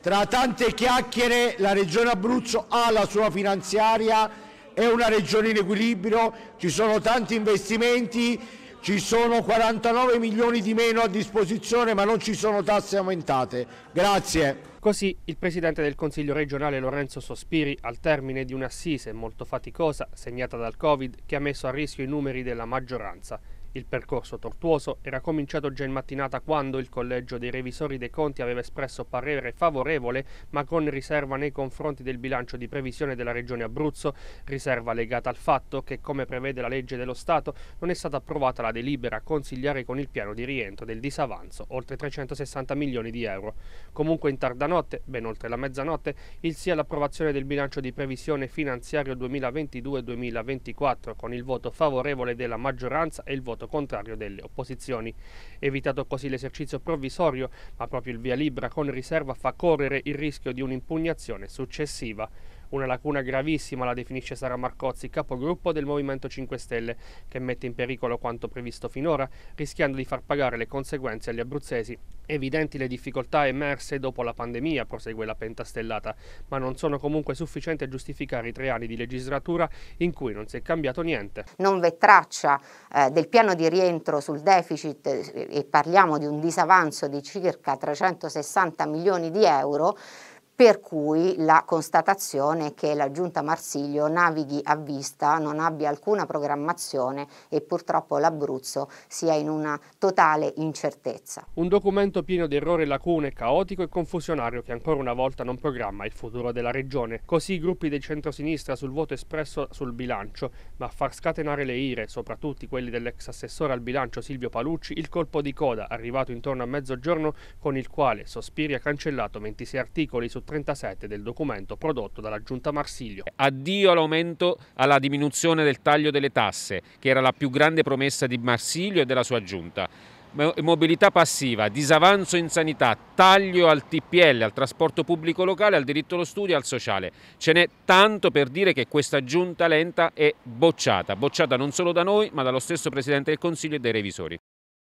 Tra tante chiacchiere la regione Abruzzo ha la sua finanziaria, è una regione in equilibrio, ci sono tanti investimenti, ci sono 49 milioni di meno a disposizione ma non ci sono tasse aumentate. Grazie. Così il presidente del Consiglio regionale Lorenzo Sospiri, al termine di un'assise molto faticosa segnata dal Covid, che ha messo a rischio i numeri della maggioranza, il percorso tortuoso era cominciato già in mattinata quando il collegio dei revisori dei conti aveva espresso parere favorevole ma con riserva nei confronti del bilancio di previsione della regione Abruzzo, riserva legata al fatto che come prevede la legge dello Stato non è stata approvata la delibera a consigliare con il piano di rientro del disavanzo oltre 360 milioni di euro. Comunque in tarda notte, ben oltre la mezzanotte, il sì all'approvazione del bilancio di previsione finanziario 2022-2024 con il voto favorevole della maggioranza e il voto contrario delle opposizioni. Evitato così l'esercizio provvisorio, ma proprio il via libera con riserva fa correre il rischio di un'impugnazione successiva. Una lacuna gravissima la definisce Sara Marcozzi, capogruppo del Movimento 5 Stelle, che mette in pericolo quanto previsto finora, rischiando di far pagare le conseguenze agli abruzzesi. Evidenti le difficoltà emerse dopo la pandemia, prosegue la pentastellata, ma non sono comunque sufficienti a giustificare i tre anni di legislatura in cui non si è cambiato niente. Non v'è traccia eh, del piano di rientro sul deficit eh, e parliamo di un disavanzo di circa 360 milioni di euro per cui la constatazione che la giunta Marsiglio navighi a vista, non abbia alcuna programmazione e purtroppo l'Abruzzo sia in una totale incertezza. Un documento pieno di errori, lacune, caotico e confusionario che ancora una volta non programma il futuro della regione. Così i gruppi del centro-sinistra sul voto espresso sul bilancio, ma a far scatenare le ire, soprattutto quelli dell'ex assessore al bilancio Silvio Palucci, il colpo di coda arrivato intorno a mezzogiorno con il quale Sospiri ha cancellato 26 articoli su 37 del documento prodotto dalla Giunta Marsiglio. Addio all'aumento, alla diminuzione del taglio delle tasse, che era la più grande promessa di Marsiglio e della sua Giunta mobilità passiva, disavanzo in sanità, taglio al TPL, al trasporto pubblico locale, al diritto allo studio e al sociale. Ce n'è tanto per dire che questa giunta lenta è bocciata, bocciata non solo da noi ma dallo stesso Presidente del Consiglio e dai revisori.